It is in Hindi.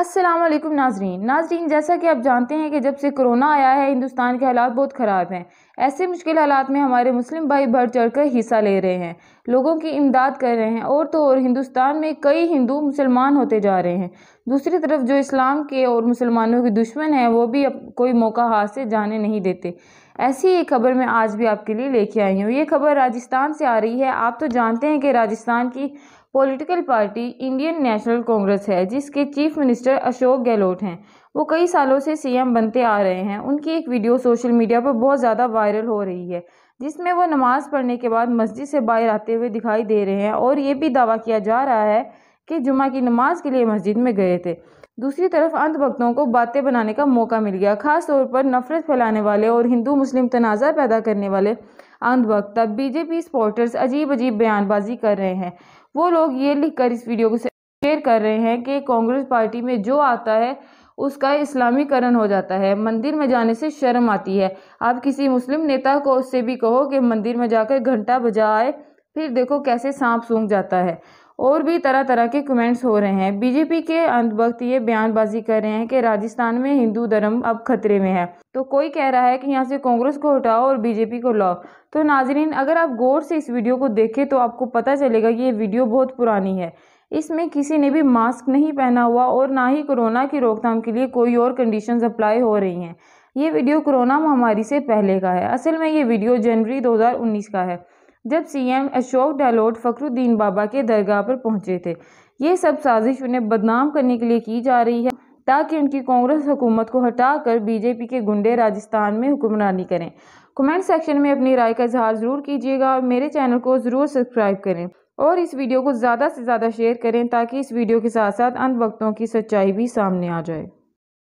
असलम नाजरीन नाजरीन जैसा कि आप जानते हैं कि जब से कोरोना आया है हिंदुस्तान के हालात बहुत ख़राब हैं ऐसे मुश्किल हालात में हमारे मुस्लिम भाई बढ़ कर हिस्सा ले रहे हैं लोगों की इमदाद कर रहे हैं और तो और हिंदुस्तान में कई हिंदू मुसलमान होते जा रहे हैं दूसरी तरफ जो इस्लाम के और मुसलमानों के दुश्मन हैं वो भी अब कोई मौका हाथ से जाने नहीं देते ऐसी ही खबर मैं आज भी आपके लिए लेके आई हूँ ये खबर राजस्थान से आ रही है आप तो जानते हैं कि राजस्थान की political party Indian National Congress है जिसके चीफ मिनिस्टर अशोक गहलोत हैं वो कई सालों से सीएम बनते आ रहे हैं उनकी एक वीडियो सोशल मीडिया पर बहुत ज़्यादा वायरल हो रही है जिसमें वो नमाज़ पढ़ने के बाद मस्जिद से बाहर आते हुए दिखाई दे रहे हैं और ये भी दावा किया जा रहा है कि जुमा की नमाज के लिए मस्जिद में गए थे दूसरी तरफ अंत भक्तों को बातें बनाने का मौका मिल गया खास तौर पर नफरत फैलाने वाले और हिंदू मुस्लिम तनाज़ा पैदा करने वाले अंत भक्त बीजेपी स्पोर्टर्स अजीब अजीब बयानबाजी कर रहे हैं वो लोग ये लिखकर इस वीडियो को शेयर कर रहे हैं कि कांग्रेस पार्टी में जो आता है उसका इस्लामीकरण हो जाता है मंदिर में जाने से शर्म आती है आप किसी मुस्लिम नेता को उससे भी कहो कि मंदिर में जाकर घंटा बजाए फिर देखो कैसे सांप सूंघ जाता है और भी तरह तरह के कमेंट्स हो रहे हैं बीजेपी के अंत वक्त ये बयानबाजी कर रहे हैं कि राजस्थान में हिंदू धर्म अब खतरे में है तो कोई कह रहा है कि यहाँ से कांग्रेस को हटाओ और बीजेपी को लाओ तो नाजरीन अगर आप गौर से इस वीडियो को देखें तो आपको पता चलेगा कि ये वीडियो बहुत पुरानी है इसमें किसी ने भी मास्क नहीं पहना हुआ और ना ही कोरोना की रोकथाम के लिए कोई और कंडीशंस अप्लाई हो रही हैं ये वीडियो कोरोना महामारी से पहले का है असल में ये वीडियो जनवरी 2019 का है जब सीएम अशोक गहलोत फ़खरुद्दीन बाबा के दरगाह पर पहुंचे थे ये सब साजिश उन्हें बदनाम करने के लिए की जा रही है ताकि उनकी कांग्रेस हुकूमत को हटा बीजेपी के गुंडे राजस्थान में हुक्मरानी करें कमेंट सेक्शन में अपनी राय का इजहार ज़रूर कीजिएगा और मेरे चैनल को ज़रूर सब्सक्राइब करें और इस वीडियो को ज़्यादा से ज़्यादा शेयर करें ताकि इस वीडियो के साथ साथ अंत वक्तों की सच्चाई भी सामने आ जाए